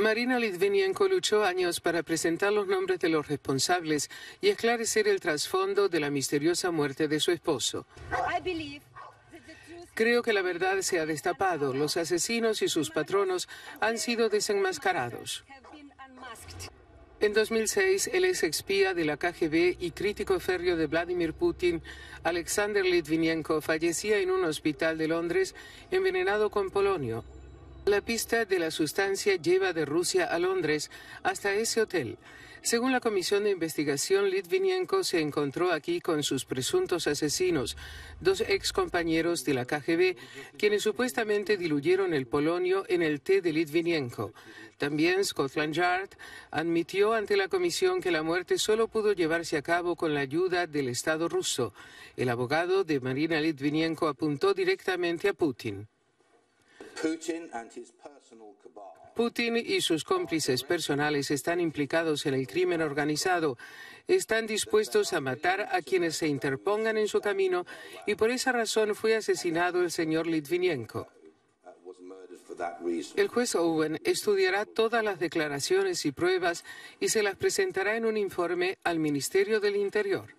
Marina Litvinenko luchó años para presentar los nombres de los responsables y esclarecer el trasfondo de la misteriosa muerte de su esposo. Creo que la verdad se ha destapado. Los asesinos y sus patronos han sido desenmascarados. En 2006, el ex expía de la KGB y crítico férreo de Vladimir Putin, Alexander Litvinenko, fallecía en un hospital de Londres envenenado con polonio. La pista de la sustancia lleva de Rusia a Londres hasta ese hotel. Según la Comisión de Investigación, Litvinenko se encontró aquí con sus presuntos asesinos, dos excompañeros de la KGB, quienes supuestamente diluyeron el polonio en el té de Litvinenko. También Scotland Yard admitió ante la comisión que la muerte solo pudo llevarse a cabo con la ayuda del Estado ruso. El abogado de Marina Litvinenko apuntó directamente a Putin. Putin y sus cómplices personales están implicados en el crimen organizado, están dispuestos a matar a quienes se interpongan en su camino y por esa razón fue asesinado el señor Litvinenko. El juez Owen estudiará todas las declaraciones y pruebas y se las presentará en un informe al Ministerio del Interior.